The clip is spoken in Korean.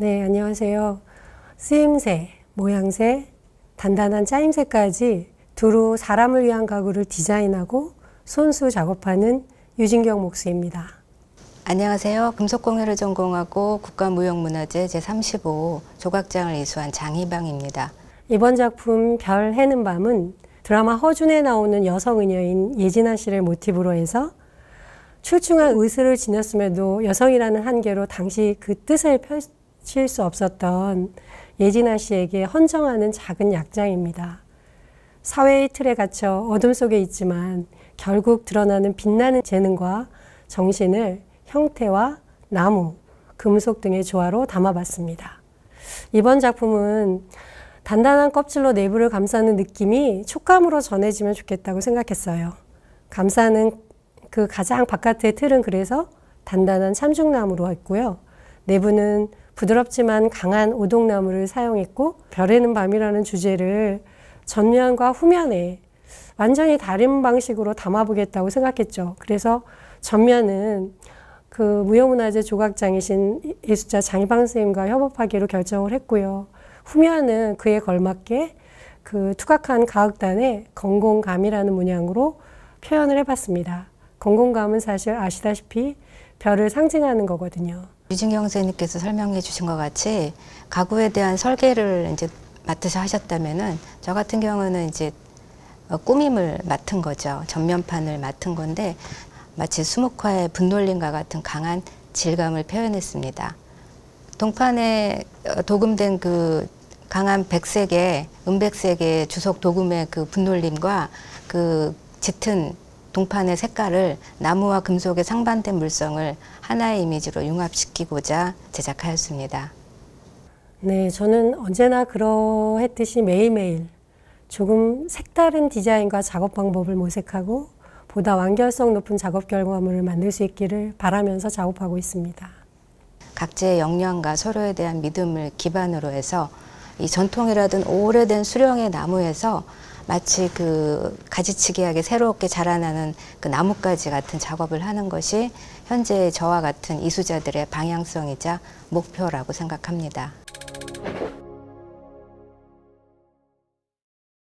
네, 안녕하세요. 쓰임새, 모양새, 단단한 짜임새까지 두루 사람을 위한 가구를 디자인하고 손수 작업하는 유진경 목수입니다. 안녕하세요. 금속공예를 전공하고 국가무형문화재 제35 조각장을 이수한 장희방입니다. 이번 작품 별 해는 밤은 드라마 허준에 나오는 여성 의녀인 예진아 씨를 모티브로 해서 출중한 의술을 지녔음에도 여성이라는 한계로 당시 그 뜻을 치일 수 없었던 예진아 씨에게 헌정하는 작은 약장입니다. 사회의 틀에 갇혀 어둠 속에 있지만 결국 드러나는 빛나는 재능과 정신을 형태와 나무, 금속 등의 조화로 담아봤습니다. 이번 작품은 단단한 껍질로 내부를 감싸는 느낌이 촉감으로 전해지면 좋겠다고 생각했어요. 감싸는 그 가장 바깥의 틀은 그래서 단단한 참죽나무로 했고요. 내부는 부드럽지만 강한 오동나무를 사용했고 별에는 밤이라는 주제를 전면과 후면에 완전히 다른 방식으로 담아보겠다고 생각했죠. 그래서 전면은 그 무형문화재 조각장이신 예술자 장희방 선생님과 협업하기로 결정을 했고요. 후면은 그에 걸맞게 그 투각한 가흑단의 건공감이라는 문양으로 표현을 해봤습니다. 건공감은 사실 아시다시피 별을 상징하는 거거든요. 유진경 선생님께서 설명해 주신 것 같이 가구에 대한 설계를 이제 맡으셔 하셨다면은 저 같은 경우는 이제 어, 꾸밈을 맡은 거죠. 전면판을 맡은 건데 마치 수목화의 분놀림과 같은 강한 질감을 표현했습니다. 동판에 도금된 어, 그 강한 백색의 은백색의 주석 도금의 그 분놀림과 그 짙은 동판의 색깔을 나무와 금속의 상반된 물성을 하나의 이미지로 융합시키고자 제작하였습니다. 네, 저는 언제나 그러했듯이 매일매일 조금 색다른 디자인과 작업 방법을 모색하고 보다 완결성 높은 작업 결과물을 만들 수 있기를 바라면서 작업하고 있습니다. 각자의 역량과 서로에 대한 믿음을 기반으로 해서 이 전통이라든 오래된 수령의 나무에서 마치 그 가지치기하게 새롭게 자라나는 그 나뭇가지 같은 작업을 하는 것이 현재 저와 같은 이수자들의 방향성이자 목표라고 생각합니다.